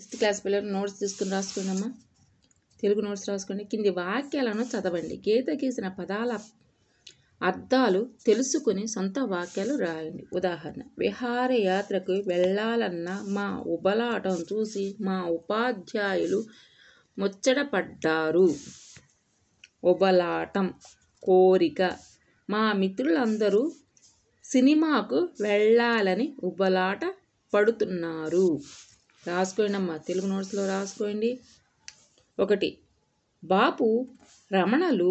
sixth class పిల్లలు notes తీసుకుని అమ్మా తెలుగు నోట్స్ రాసుకోండి కింది వాక్యాలను చదవండి గీత గీసిన పదాల అర్థాలు తెలుసుకుని సొంత వాక్యాలు రాయండి ఉదాహరణ విహారయాత్రకు వెళ్ళాలన్న మా ఉబలాటం చూసి మా ఉపాధ్యాయులు ముచ్చటపడ్డారు ఉబలాటం కోరిక మా మిత్రులందరూ సినిమాకు వెళ్ళాలని ఉబలాట పడుతున్నారు రాసుకోండి తెలుగు నోట్స్లో రాసుకోండి ఒకటి బాపు రమణలు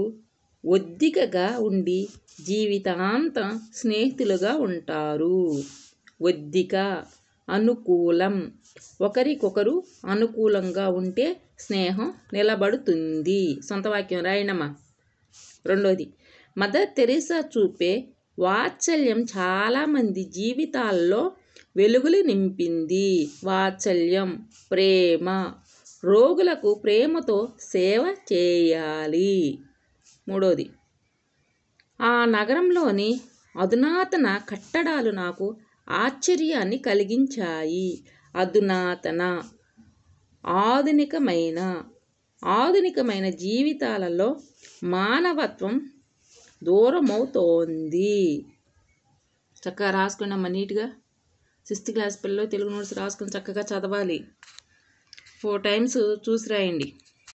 ఒద్దికగా ఉండి జీవితాంతం స్నేహితులుగా ఉంటారు ఒద్దిక అనుకూలం ఒకరికొకరు అనుకూలంగా ఉంటే స్నేహం నిలబడుతుంది సొంత వాక్యం రాయనమ్మా రెండోది మదర్ తెరీసా చూపే వాత్సల్యం చాలామంది జీవితాల్లో వెలుగులు నింపింది వాత్సల్యం ప్రేమ రోగులకు ప్రేమతో సేవ చేయాలి మూడోది ఆ నగరంలోని అధునాతన కట్టడాలు నాకు ఆశ్చర్యాన్ని కలిగించాయి అధునాతన ఆధునికమైన ఆధునికమైన జీవితాలలో మానవత్వం దూరమవుతోంది చక్కగా రాసుకున్నామా నీట్గా సిక్స్త్ క్లాస్ పిల్లలు తెలుగు నోట్స్ రాసుకుని చక్కగా చదవాలి ఫోర్ టైమ్స్ చూసి రాయండి